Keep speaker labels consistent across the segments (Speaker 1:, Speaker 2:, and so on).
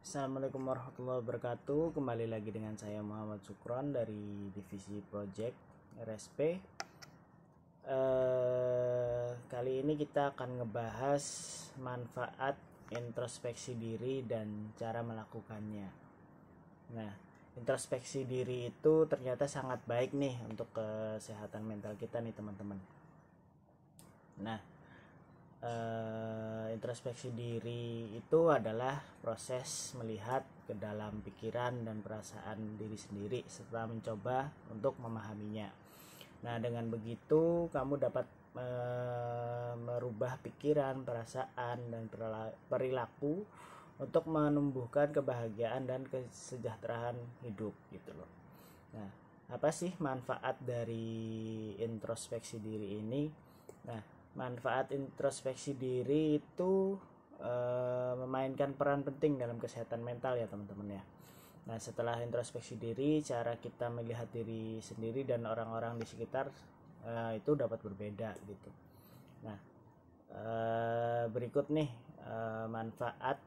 Speaker 1: Assalamualaikum warahmatullahi wabarakatuh Kembali lagi dengan saya Muhammad Sukron dari Divisi Project RSP eh, Kali ini kita akan ngebahas manfaat introspeksi diri dan cara melakukannya Nah introspeksi diri itu ternyata sangat baik nih untuk kesehatan mental kita nih teman-teman Nah uh, introspeksi diri itu adalah proses melihat ke dalam pikiran dan perasaan diri sendiri serta mencoba untuk memahaminya. Nah, dengan begitu kamu dapat uh, merubah pikiran, perasaan dan perilaku untuk menumbuhkan kebahagiaan dan kesejahteraan hidup gitu loh. Nah, apa sih manfaat dari introspeksi diri ini? Nah, manfaat introspeksi diri itu e, memainkan peran penting dalam kesehatan mental ya teman-teman ya nah setelah introspeksi diri cara kita melihat diri sendiri dan orang-orang di sekitar e, itu dapat berbeda gitu nah e, berikut nih e, manfaat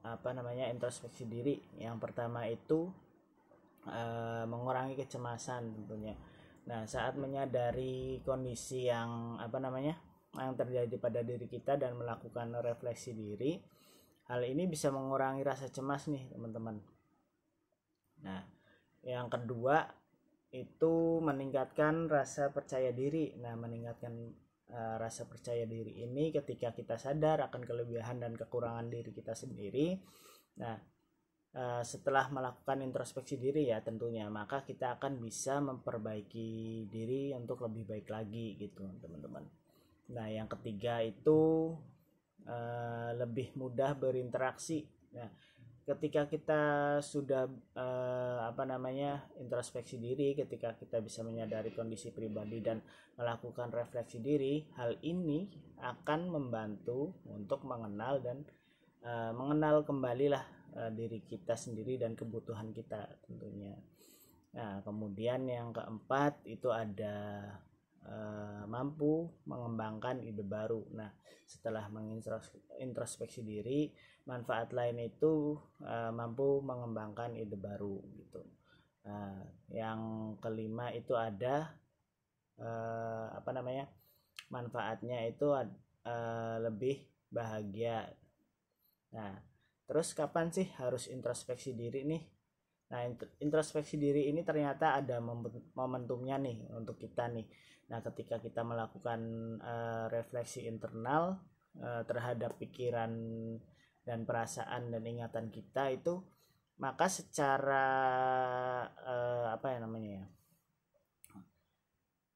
Speaker 1: apa namanya introspeksi diri yang pertama itu e, mengurangi kecemasan tentunya nah saat menyadari kondisi yang apa namanya yang terjadi pada diri kita dan melakukan refleksi diri hal ini bisa mengurangi rasa cemas nih teman-teman nah yang kedua itu meningkatkan rasa percaya diri nah meningkatkan uh, rasa percaya diri ini ketika kita sadar akan kelebihan dan kekurangan diri kita sendiri nah Uh, setelah melakukan introspeksi diri ya tentunya maka kita akan bisa memperbaiki diri untuk lebih baik lagi gitu teman-teman Nah, yang ketiga itu uh, lebih mudah berinteraksi. Nah, ketika kita sudah uh, apa namanya introspeksi diri, ketika kita bisa menyadari kondisi pribadi dan melakukan refleksi diri, hal ini akan membantu untuk mengenal dan uh, mengenal kembalilah uh, diri kita sendiri dan kebutuhan kita tentunya. Nah, kemudian yang keempat itu ada Eh, mampu mengembangkan ide baru. Nah, setelah mengintrospeksi diri, manfaat lain itu eh, mampu mengembangkan ide baru gitu. Nah, yang kelima itu ada apa namanya? Manfaatnya itu lebih bahagia. Nah, terus kapan sih harus introspeksi diri nih? Nah, introspeksi diri ini ternyata ada momentumnya nih untuk kita nih. Nah, ketika kita melakukan uh, refleksi internal uh, terhadap pikiran dan perasaan dan ingatan kita itu maka secara uh, apa ya namanya ya?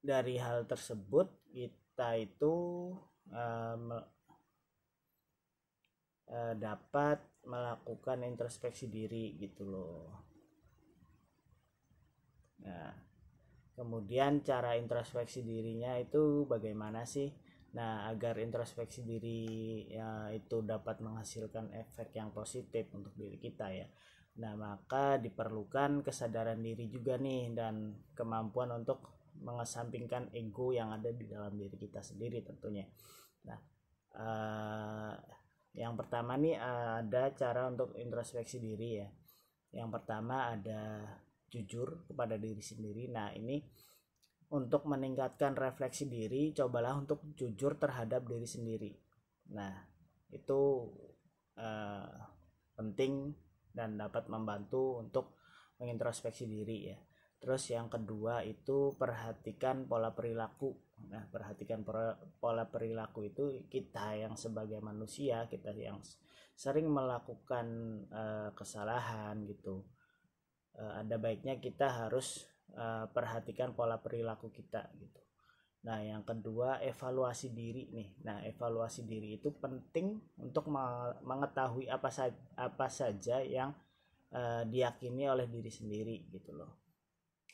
Speaker 1: Dari hal tersebut kita itu uh, dapat melakukan introspeksi diri gitu loh Nah, kemudian cara introspeksi dirinya itu bagaimana sih? Nah, agar introspeksi diri ya, itu dapat menghasilkan efek yang positif untuk diri kita ya. Nah, maka diperlukan kesadaran diri juga nih dan kemampuan untuk mengesampingkan ego yang ada di dalam diri kita sendiri tentunya. Nah, uh, yang pertama nih ada cara untuk introspeksi diri ya. Yang pertama ada jujur kepada diri sendiri nah ini untuk meningkatkan refleksi diri cobalah untuk jujur terhadap diri sendiri nah itu eh, penting dan dapat membantu untuk mengintrospeksi diri ya terus yang kedua itu perhatikan pola perilaku nah perhatikan pola perilaku itu kita yang sebagai manusia kita yang sering melakukan uh, kesalahan gitu Eh, ada baiknya kita harus eh, perhatikan pola perilaku kita gitu. Nah, yang kedua evaluasi diri nih. Nah, evaluasi diri itu penting untuk mengetahui apa saja apa saja yang eh, diyakini oleh diri sendiri gitu loh.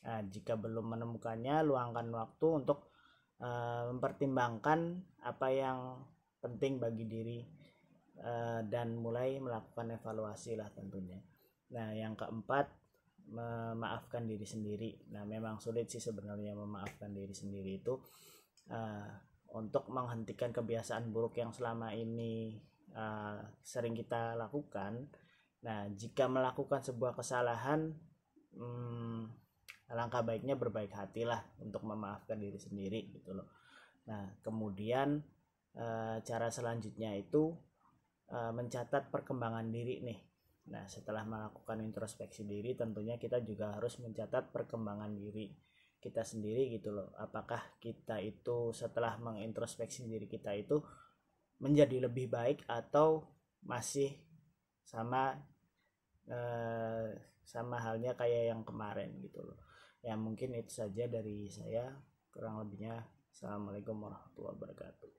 Speaker 1: Nah, jika belum menemukannya, luangkan waktu untuk uh, mempertimbangkan apa yang penting bagi diri uh, dan mulai melakukan evaluasi lah tentunya. Nah, yang keempat memaafkan diri sendiri. Nah, memang sulit sih sebenarnya memaafkan diri sendiri itu uh, untuk menghentikan kebiasaan buruk yang selama ini uh, sering kita lakukan. Nah, jika melakukan sebuah kesalahan, hmm, alangkah baiknya berbaik hatilah untuk memaafkan diri sendiri gitu loh. Nah, kemudian uh, cara selanjutnya itu uh, mencatat perkembangan diri nih Nah, setelah melakukan introspeksi diri, tentunya kita juga harus mencatat perkembangan diri kita sendiri gitu loh. Apakah kita itu setelah mengintrospeksi diri kita itu menjadi lebih baik atau masih sama eh, sama halnya kayak yang kemarin gitu loh. Ya mungkin itu saja dari saya. Kurang lebihnya Assalamualaikum warahmatullahi wabarakatuh.